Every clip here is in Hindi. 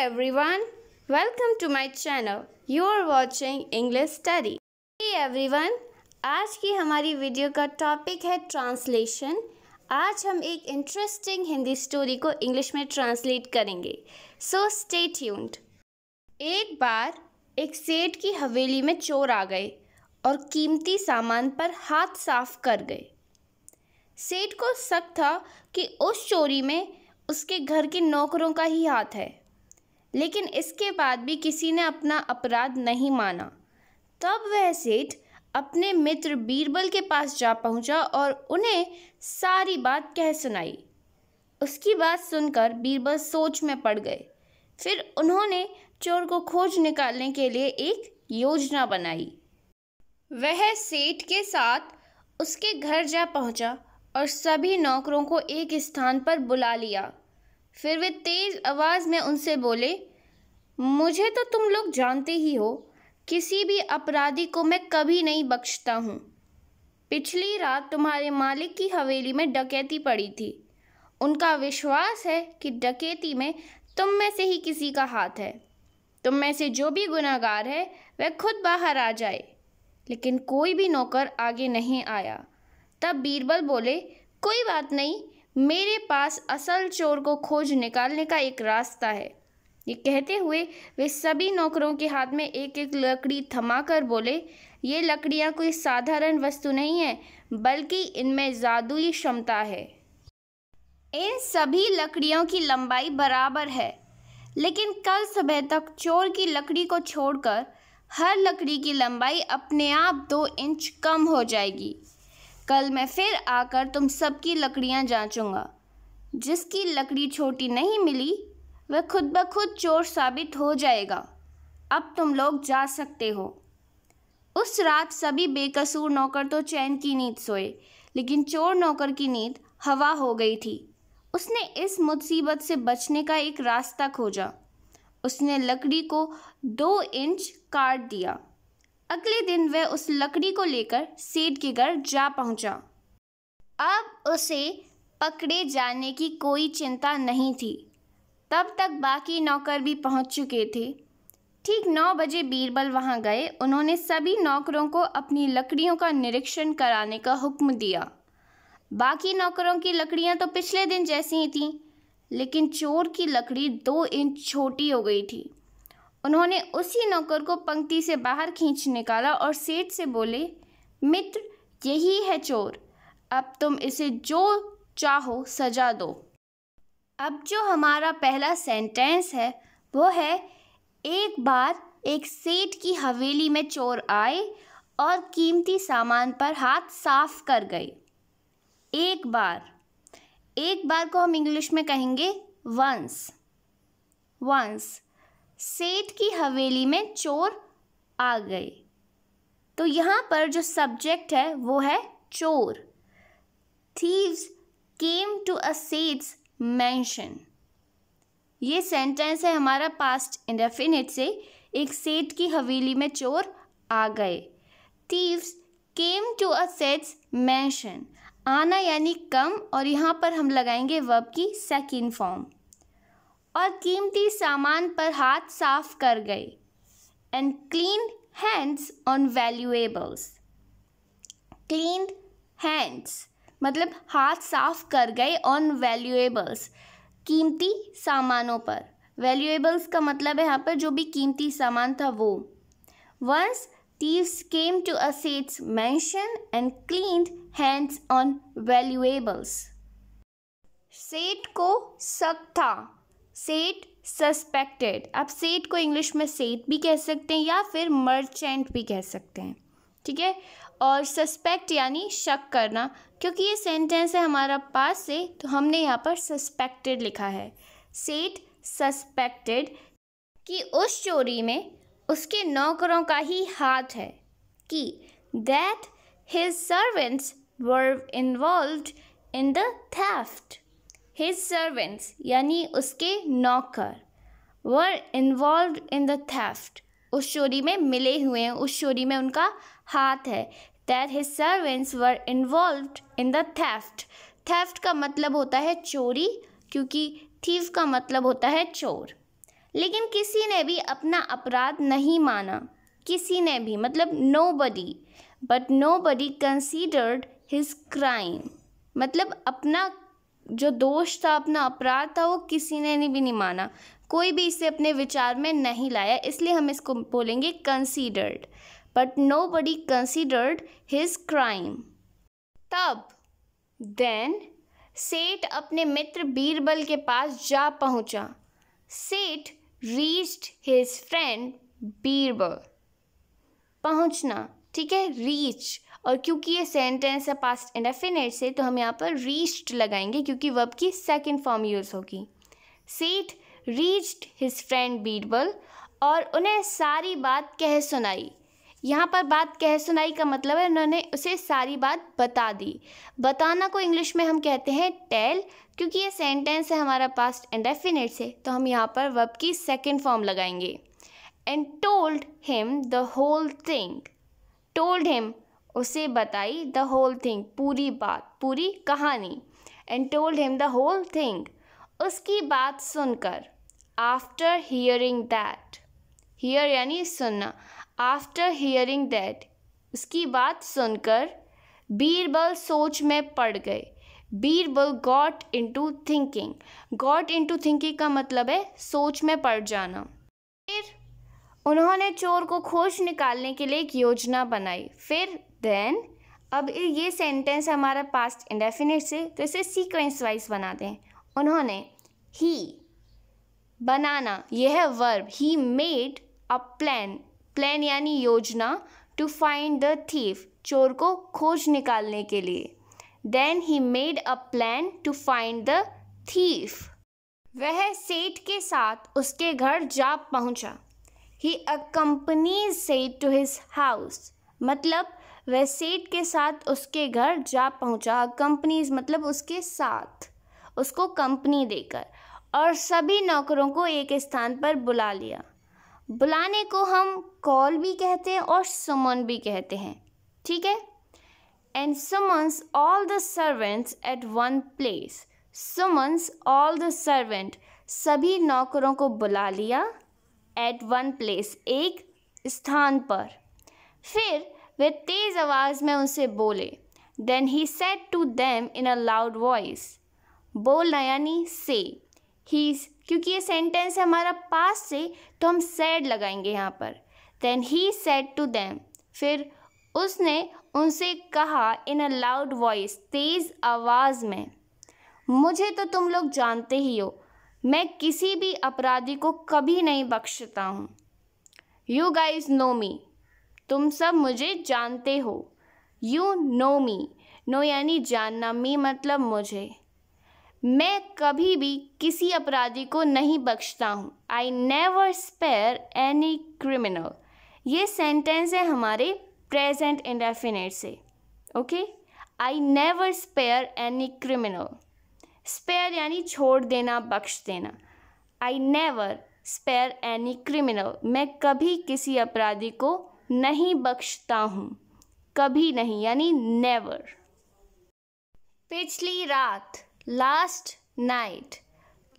everyone. Welcome to my channel. You are watching English Study. Hey everyone. आज की हमारी वीडियो का टॉपिक है ट्रांसलेशन आज हम एक इंटरेस्टिंग हिंदी स्टोरी को इंग्लिश में ट्रांसलेट करेंगे सो स्टे ट्यून्ड एक बार एक सेठ की हवेली में चोर आ गए और कीमती सामान पर हाथ साफ कर गए सेठ को शक था कि उस चोरी में उसके घर के नौकरों का ही हाथ है लेकिन इसके बाद भी किसी ने अपना अपराध नहीं माना तब वह सेठ अपने मित्र बीरबल के पास जा पहुंचा और उन्हें सारी बात कह सुनाई उसकी बात सुनकर बीरबल सोच में पड़ गए फिर उन्होंने चोर को खोज निकालने के लिए एक योजना बनाई वह सेठ के साथ उसके घर जा पहुंचा और सभी नौकरों को एक स्थान पर बुला लिया फिर वे तेज़ आवाज़ में उनसे बोले मुझे तो तुम लोग जानते ही हो किसी भी अपराधी को मैं कभी नहीं बख्शता हूँ पिछली रात तुम्हारे मालिक की हवेली में डकैती पड़ी थी उनका विश्वास है कि डकैती में तुम में से ही किसी का हाथ है तुम में से जो भी गुनागार है वह खुद बाहर आ जाए लेकिन कोई भी नौकर आगे नहीं आया तब बीरबल बोले कोई बात नहीं मेरे पास असल चोर को खोज निकालने का एक रास्ता है ये कहते हुए वे सभी नौकरों के हाथ में एक एक लकड़ी थमाकर बोले ये लकड़ियाँ कोई साधारण वस्तु नहीं है बल्कि इनमें जादुई क्षमता है इन सभी लकड़ियों की लंबाई बराबर है लेकिन कल सुबह तक चोर की लकड़ी को छोड़कर हर लकड़ी की लंबाई अपने आप दो इंच कम हो जाएगी कल मैं फिर आकर तुम सबकी लकड़ियाँ जांचूंगा जिसकी लकड़ी छोटी नहीं मिली वह खुद ब खुद चोर साबित हो जाएगा अब तुम लोग जा सकते हो उस रात सभी बेकसूर नौकर तो चैन की नींद सोए लेकिन चोर नौकर की नींद हवा हो गई थी उसने इस मुसीबत से बचने का एक रास्ता खोजा उसने लकड़ी को दो इंच काट दिया अगले दिन वह उस लकड़ी को लेकर सेठ के घर जा पहुंचा। अब उसे पकड़े जाने की कोई चिंता नहीं थी तब तक बाकी नौकर भी पहुंच चुके थे ठीक नौ बजे बीरबल वहां गए उन्होंने सभी नौकरों को अपनी लकड़ियों का निरीक्षण कराने का हुक्म दिया बाकी नौकरों की लकड़ियां तो पिछले दिन जैसी ही थीं लेकिन चोर की लकड़ी दो इंच छोटी हो गई थी उन्होंने उसी नौकर को पंक्ति से बाहर खींच निकाला और सेठ से बोले मित्र यही है चोर अब तुम इसे जो चाहो सजा दो अब जो हमारा पहला सेंटेंस है वो है एक बार एक सेठ की हवेली में चोर आए और कीमती सामान पर हाथ साफ कर गए एक बार एक बार को हम इंग्लिश में कहेंगे वंस वंस सेठ की हवेली में चोर आ गए तो यहाँ पर जो सब्जेक्ट है वो है चोर thieves came to a seth's mansion ये सेंटेंस है हमारा पास्ट इंडेफिनिट से एक सेठ की हवेली में चोर आ गए thieves came to a seth's mansion आना यानी कम और यहाँ पर हम लगाएंगे वर्ब की सेकेंड फॉर्म और कीमती सामान पर हाथ साफ कर गए and clean hands on valuables clean hands मतलब हाथ साफ कर गए ऑन वैल्यूएबल्स कीमती सामानों पर वैल्यूएबल्स का मतलब है यहाँ पर जो भी कीमती सामान था वो once came to to Asate's mansion and clean hands on valuables सेठ को शक था सेट सस्पेक्टेड आप सेट को इंग्लिश में सेट भी कह सकते हैं या फिर मर्चेंट भी कह सकते हैं ठीक है और सस्पेक्ट यानी शक करना क्योंकि ये सेंटेंस है हमारा पास से तो हमने यहाँ पर सस्पेक्टेड लिखा है सेट सस्पेक्टेड कि उस चोरी में उसके नौकरों का ही हाथ है कि that his servants were involve in the theft his servants यानी उसके नौकर were involve in the theft उस चोरी में मिले हुए हैं उस चोरी में उनका हाथ है that his servants were involve in the theft theft का मतलब होता है चोरी क्योंकि थीव का मतलब होता है चोर लेकिन किसी ने भी अपना अपराध नहीं माना किसी ने भी मतलब nobody but nobody considered his crime मतलब अपना जो दोष था अपना अपराध था वो किसी ने भी नहीं माना कोई भी इसे अपने विचार में नहीं लाया इसलिए हम इसको बोलेंगे considered but nobody considered his crime तब देन सेठ अपने मित्र बीरबल के पास जा पहुंचा सेठ रीच्ड हिज फ्रेंड बीरबल पहुंचना ठीक है रीच और क्योंकि ये सेंटेंस है पास्ट इंडेफिनेट से तो हम यहाँ पर रीच्ड लगाएंगे क्योंकि वर्ब की सेकेंड फॉर्म यूज़ होगी सेठ रीच्ड हिज फ्रेंड बीरबल और उन्हें सारी बात कह सुनाई यहाँ पर बात कह सुनाई का मतलब है उन्होंने उसे सारी बात बता दी बताना को इंग्लिश में हम कहते हैं टेल क्योंकि ये सेंटेंस है हमारा पास्ट इंडेफिनेट से तो हम यहाँ पर वर्ब की सेकेंड फॉर्म लगाएंगे and told him the whole thing told him उसे बताई द होल थिंग पूरी बात पूरी कहानी and told him the whole thing उसकी बात सुनकर आफ्टर हियरिंग दैट हियर यानी सुनना आफ्टर हियरिंग दैट उसकी बात सुनकर बीरबल सोच में पड़ गए Birbal got into thinking got to thinking का मतलब है सोच में पड़ जाना फिर उन्होंने चोर को खोज निकालने के लिए एक योजना बनाई फिर देन अब ये सेंटेंस हमारा पास्ट इंडेफिनिट से तो इसे सीक्वेंस वाइज बनाते हैं उन्होंने ही बनाना यह है verb he made a plan plan यानी योजना टू फाइंड द थीफ चोर को खोज निकालने के लिए then he made a plan to find the thief वह सेठ के साथ उसके घर जा पहुंचा he accompanied seth to his house मतलब वह सेठ के साथ उसके घर जा पहुंचा कंपनीज मतलब उसके साथ उसको कंपनी देकर और सभी नौकरों को एक स्थान पर बुला लिया बुलाने को हम कॉल भी कहते हैं और सुमन भी कहते हैं ठीक है and summons all the servants at one place summons all the servant सभी नौकरों को बुला लिया एट वन प्लेस एक स्थान पर फिर वे तेज़ आवाज़ में उनसे बोले then he said to them in a loud voice बोल यानी से ही क्योंकि ये सेंटेंस है हमारा पास से तो हम सैड लगाएंगे यहाँ पर then he said to them फिर उसने उनसे कहा इन अ लाउड वॉइस तेज़ आवाज़ में मुझे तो तुम लोग जानते ही हो मैं किसी भी अपराधी को कभी नहीं बख्शता हूँ यू गाइज नो मी तुम सब मुझे जानते हो यू नो मी नो यानी जानना मी मतलब मुझे मैं कभी भी किसी अपराधी को नहीं बख्शता हूँ I never spare any criminal ये सेंटेंस है हमारे प्रेजेंट इंडेफिनेट से okay I never spare any criminal spare यानी छोड़ देना बख्श देना I never spare any criminal मैं कभी किसी अपराधी को नहीं बख्शता हूँ कभी नहीं यानी नेवर पिछली रात लास्ट नाइट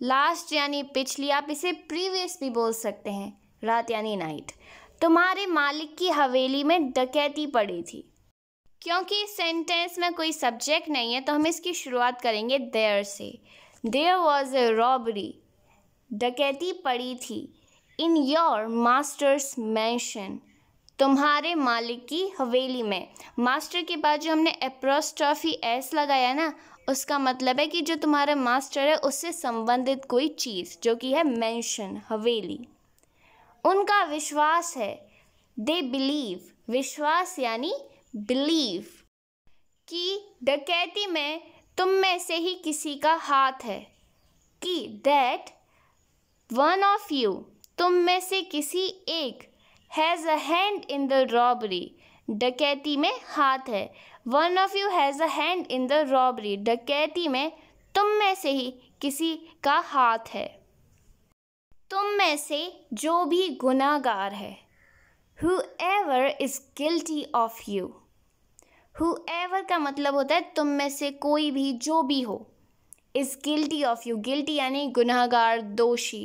लास्ट यानी पिछली आप इसे प्रीवियस भी बोल सकते हैं रात यानी नाइट तुम्हारे मालिक की हवेली में डकैती पड़ी थी क्योंकि इस सेंटेंस में कोई सब्जेक्ट नहीं है तो हम इसकी शुरुआत करेंगे देयर से देयर वॉज ए रॉबरी डकैती पड़ी थी इन योर मास्टर्स मैंशन तुम्हारे मालिक की हवेली में मास्टर के बाद जो हमने एप्रोस्ट्रॉफी एस लगाया ना उसका मतलब है कि जो तुम्हारा मास्टर है उससे संबंधित कोई चीज़ जो कि है मेंशन हवेली उनका विश्वास है दे बिलीव विश्वास यानी बिलीव कि डकैती में तुम में से ही किसी का हाथ है कि दैट वन ऑफ यू तुम में से किसी एक has a hand in the robbery डकैती में हाथ है one of you has a hand in the robbery डकैती में तुम में से ही किसी का हाथ है तुम में से जो भी गुनागार है whoever is guilty of you whoever का मतलब होता है तुम में से कोई भी जो भी हो is guilty of you guilty यानी गुनहगार दोषी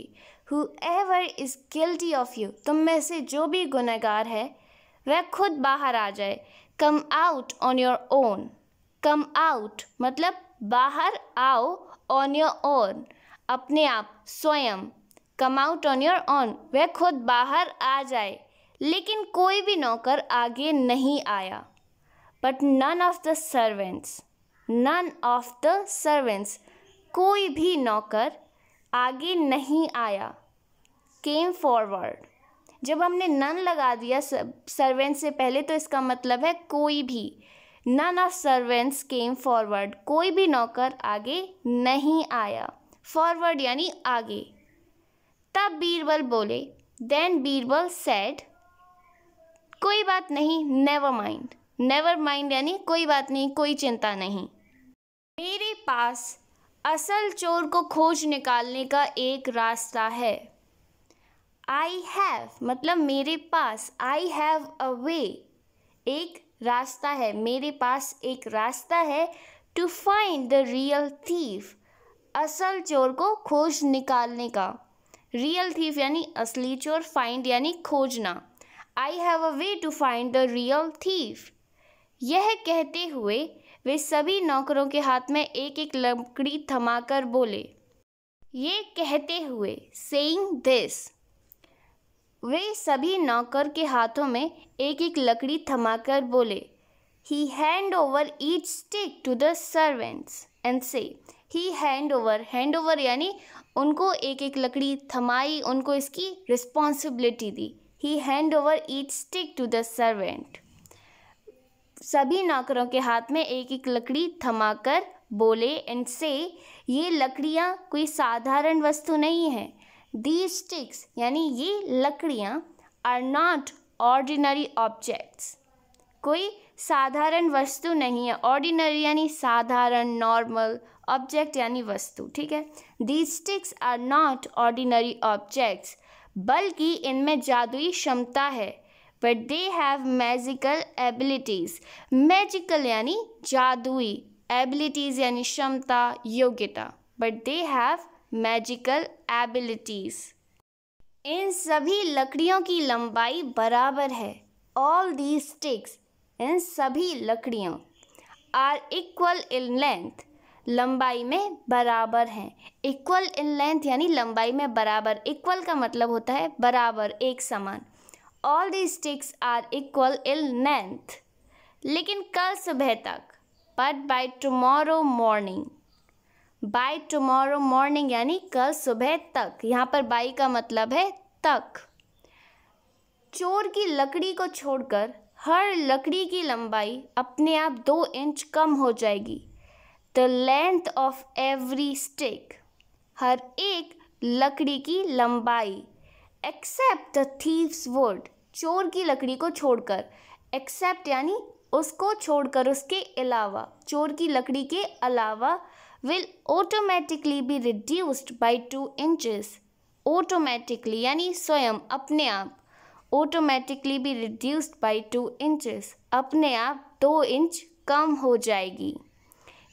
whoever is guilty of you तुम में से जो भी गुनहगार है वह खुद बाहर आ जाए come out on your own come out मतलब बाहर आओ ऑन योर ओन अपने आप स्वयं come out on your own वह खुद बाहर आ जाए लेकिन कोई भी नौकर आगे नहीं आया but none of the servants none of the servants कोई भी नौकर आगे नहीं आया केम फॉरवर्ड जब हमने नन लगा दिया सर्वेंट से पहले तो इसका मतलब है कोई भी none of servants came forward कोई भी नौकर आगे नहीं आया फॉरवर्ड यानी आगे तब बीरबल बोले देन बीरबल सेड कोई बात नहीं नेवर माइंड नेवर माइंड यानी कोई बात नहीं कोई चिंता नहीं मेरे पास असल चोर को खोज निकालने का एक रास्ता है आई हैव मतलब मेरे पास आई हैव अ वे एक रास्ता है मेरे पास एक रास्ता है to find the real thief असल चोर को खोज निकालने का रियल थीफ यानी असली चोर फाइंड यानी खोजना I have a way to find the real thief यह कहते हुए वे सभी नौकरों के हाथ में एक एक लकड़ी थमाकर बोले ये कहते हुए सेइंग दिस वे सभी नौकर के हाथों में एक एक लकड़ी थमाकर बोले he hand over each stick to the servants and से he hand over hand over यानी उनको एक एक लकड़ी थमाई उनको इसकी रिस्पॉन्सिबिलिटी दी he hand over each stick to the servant सभी नौकरों के हाथ में एक एक लकड़ी थमाकर बोले एंड से ये लकड़ियाँ कोई साधारण वस्तु नहीं है दी स्टिक्स यानी ये लकड़ियाँ आर नॉट ऑर्डिनरी ऑब्जेक्ट्स कोई साधारण वस्तु नहीं है ऑर्डिनरी यानी साधारण नॉर्मल ऑब्जेक्ट यानी वस्तु ठीक है the sticks are not ordinary objects बल्कि इनमें जादुई क्षमता है but they have magical abilities magical यानी जादुई एबिलिटीज़ यानी क्षमता योग्यता but they have magical abilities इन सभी लकड़ियों की लंबाई बराबर है ऑल दी स्टिक्स इन सभी लकड़ियों आर इक्वल इन लेंथ लंबाई में बराबर हैं इक्वल इन लेंथ यानी लंबाई में बराबर इक्वल का मतलब होता है बराबर एक समान all the sticks are equal in length लेकिन कल सुबह तक but by tomorrow morning by tomorrow morning यानी कल सुबह तक यहाँ पर बाई का मतलब है तक चोर की लकड़ी को छोड़कर हर लकड़ी की लंबाई अपने आप दो इंच कम हो जाएगी the length of every stick हर एक लकड़ी की लंबाई एक्सेप्ट द थीव्स वुड चोर की लकड़ी को छोड़कर एक्सेप्ट यानी उसको छोड़कर उसके अलावा चोर की लकड़ी के अलावा will automatically be reduced by two inches automatically यानी स्वयं अपने आप automatically be reduced by two inches अपने आप दो इंच कम हो जाएगी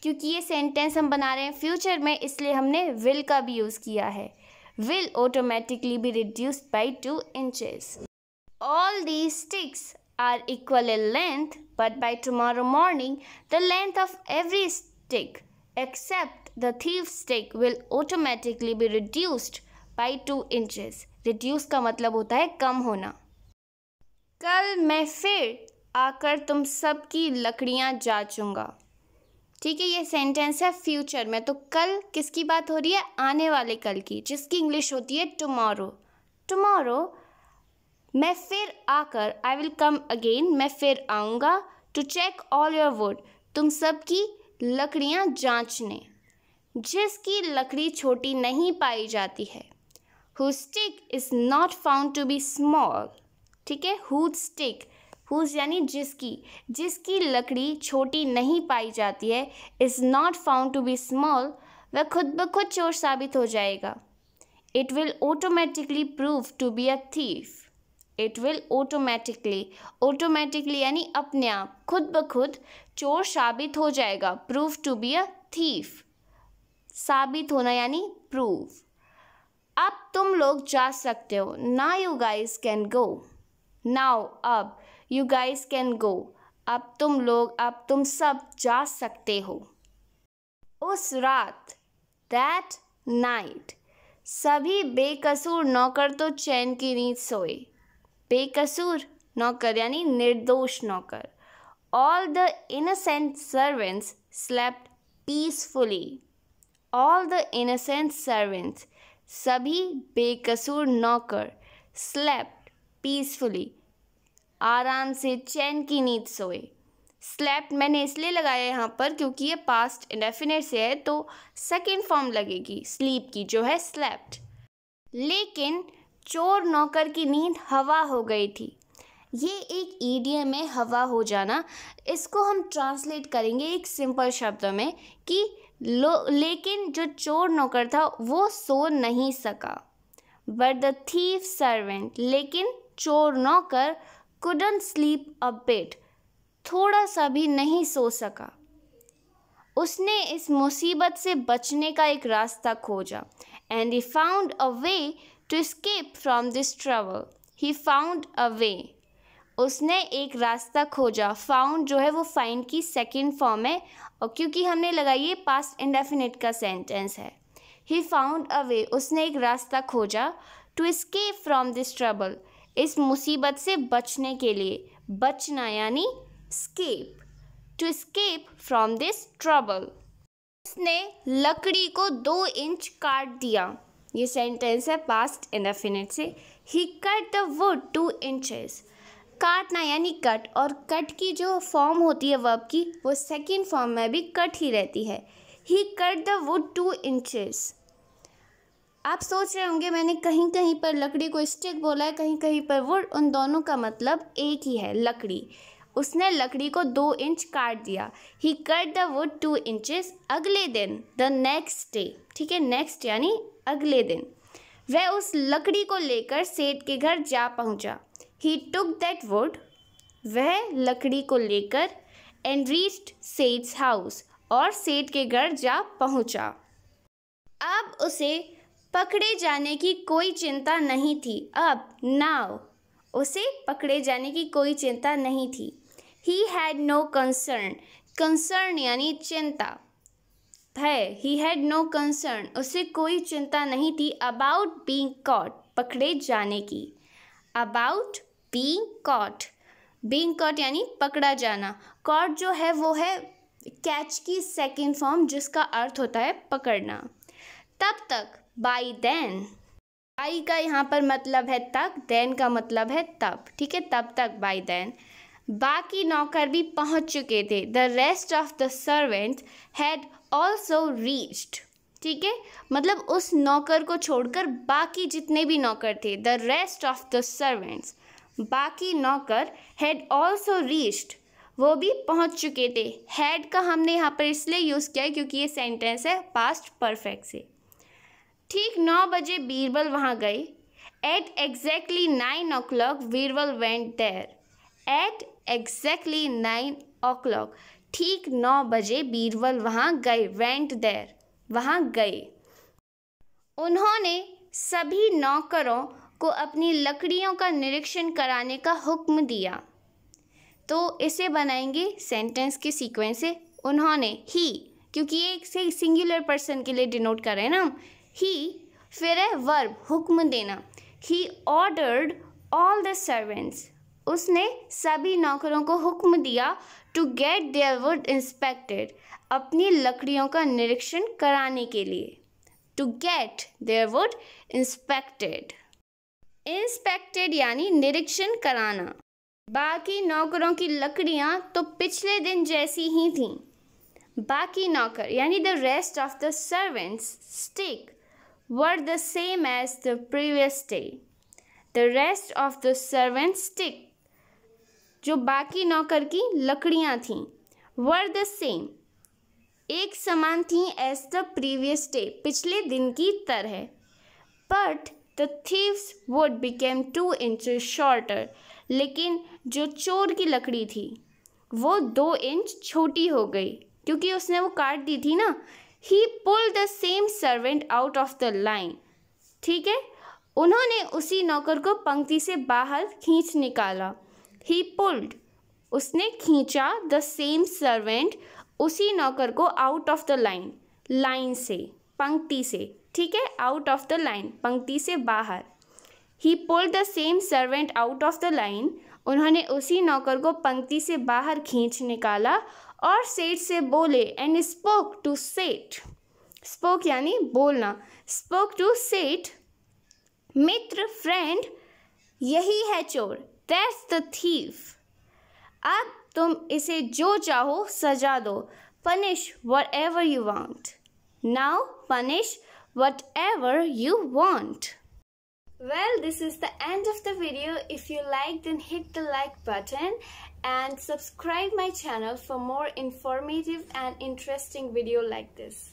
क्योंकि ये सेंटेंस हम बना रहे हैं फ्यूचर में इसलिए हमने विल का भी यूज़ किया है will automatically be reduced by 2 inches. All these sticks are equal in length but by tomorrow morning the length of every stick except the thief stick will automatically be reduced by 2 inches. Reduce का मतलब होता है कम होना कल मैं फिर आकर तुम सबकी लकड़ियाँ जांचूंगा ठीक है ये सेंटेंस है फ्यूचर में तो कल किसकी बात हो रही है आने वाले कल की जिसकी इंग्लिश होती है टमोरो टमोरो मैं फिर आकर आई विल कम अगेन मैं फिर आऊँगा to check all your wood तुम सब की लकड़ियाँ जाँचने जिसकी लकड़ी छोटी नहीं पाई जाती है who stick is not found to be small ठीक है हु स्टिक हुज यानी जिसकी जिसकी लकड़ी छोटी नहीं पाई जाती है is not found to be small वह खुद ब खुद चोर साबित हो जाएगा it will automatically prove to be a thief it will automatically automatically यानी अपने आप खुद ब खुद चोर साबित हो जाएगा prove to be a thief साबित होना यानी प्रूव अब तुम लोग जा सकते हो ना you guys can go now अब यू गाइस कैन गो अब तुम लोग अब तुम सब जा सकते हो उस रात दैट नाइट सभी बेकसूर नौकर तो चैन की नींद सोए बेकसूर नौकर यानी निर्दोष नौकर all the innocent servants slept peacefully all the innocent servants सभी बेकसूर नौकर स्लेप्ट पीसफुली आराम से चैन की नींद सोए स्लैप्ट मैंने इसलिए लगाया यहाँ पर क्योंकि ये पास्ट इंडेफिनेट से है तो सेकेंड फॉर्म लगेगी स्लीप की जो है स्लैप्ट लेकिन चोर नौकर की नींद हवा हो गई थी ये एक ईडीएम में हवा हो जाना इसको हम ट्रांसलेट करेंगे एक सिंपल शब्द में कि लो लेकिन जो चोर नौकर था वो सो नहीं सका बट द थीफ सर्वेंट लेकिन चोर नौकर कुडन स्लीप अ बिट थोड़ा सा भी नहीं सो सका उसने इस मुसीबत से बचने का एक रास्ता खोजा and he found a way to escape from this trouble he found a way उसने एक रास्ता खोजा फाउंड जो है वो फाइंड की सेकेंड फॉर्म है और क्योंकि हमने लगाइए पास्ट इंडेफिनिट का सेंटेंस है ही फाउंड अ वे उसने एक रास्ता खोजा to escape from this trouble इस मुसीबत से बचने के लिए बचना यानी escape to escape from this trouble उसने लकड़ी को दो इंच काट दिया ये सेंटेंस है पास्ट इंडेफिनिट से he cut the wood two inches काटना यानी कट और कट की जो फॉर्म होती है वर्ब की वो सेकेंड फॉर्म में भी कट ही रहती है he cut the wood two inches आप सोच रहे होंगे मैंने कहीं कहीं पर लकड़ी को स्टिक बोला है कहीं कहीं पर वुड उन दोनों का मतलब एक ही है लकड़ी उसने लकड़ी को दो इंच काट दिया he cut the wood two inches अगले दिन द नेक्स्ट डे ठीक है नेक्स्ट यानी अगले दिन वह उस लकड़ी को लेकर सेठ के घर जा पहुंचा ही टुक दैट वुड वह लकड़ी को लेकर एंड रीच्ड सेठ्स हाउस और सेठ के घर जा पहुंचा अब उसे पकड़े जाने की कोई चिंता नहीं थी अब नाव उसे पकड़े जाने की कोई चिंता नहीं थी he had no concern concern यानी चिंता भय ही हैड नो कंसर्न उसे कोई चिंता नहीं थी अबाउट बींग कॉट पकड़े जाने की about being caught being caught यानी पकड़ा जाना कॉट जो है वो है कैच की सेकेंड फॉर्म जिसका अर्थ होता है पकड़ना तब तक बाई देन बाई का यहाँ पर मतलब है तक देन का मतलब है तब ठीक है तब तक बाई देन बाकी नौकर भी पहुंच चुके थे the rest of the servant had also reached ठीक है मतलब उस नौकर को छोड़कर बाकी जितने भी नौकर थे the rest of the servants बाकी नौकर हैड ऑल्सो रीच्ड वो भी पहुंच चुके थे हैड का हमने यहाँ पर इसलिए यूज़ किया क्योंकि ये सेंटेंस है पास्ट परफेक्ट से ठीक नौ बजे बीरबल वहाँ गए at exactly nine o'clock Birbal went there at exactly nine o'clock ठीक नौ बजे बीरबल वहाँ गए वेंट देर वहाँ गए उन्होंने सभी नौकरों को अपनी लकड़ियों का निरीक्षण कराने का हुक्म दिया तो इसे बनाएंगे सेंटेंस के सीक्वेंस से उन्होंने ही क्योंकि ये एक सिंगुलर पर्सन के लिए डिनोट कर रहे हैं ना हम ही फिर है वर्ब हुक्म देना he ordered all the servants उसने सभी नौकरों को हुक्म दिया to get their wood inspected अपनी लकड़ियों का निरीक्षण कराने के लिए to get their wood inspected inspected यानी निरीक्षण कराना बाकी नौकरों की लकड़ियाँ तो पिछले दिन जैसी ही थीं बाकी नौकर यानी the rest of the servants stick were the same as the previous day. The rest of the servant stick जो बाकी नौकर की लकड़ियाँ थीं were the same एक समान थी as the previous day पिछले दिन की तरह but the thieves wood became two inches shorter लेकिन जो चोर की लकड़ी थी वो दो इंच छोटी हो गई क्योंकि उसने वो काट दी थी ना he pull the same servant out of the line ठीक है उन्होंने उसी नौकर को पंक्ति से बाहर खींच निकाला ही पुल्ड उसने खींचा द सेम सर्वेंट उसी नौकर को out of the line line से पंक्ति से ठीक है आउट ऑफ द लाइन पंक्ति से बाहर he pull the same servant out of the line उन्होंने उसी नौकर को पंक्ति से बाहर खींच निकाला और सेठ से बोले and spoke to seth spoke यानी बोलना स्पोक टू सेठ मित्र फ्रेंड यही है चोर दैट्स द थीफ अब तुम इसे जो चाहो सजा दो punish whatever you want now punish whatever you want well this is the end of the video if you like then hit the like button and subscribe my channel for more informative and interesting video like this.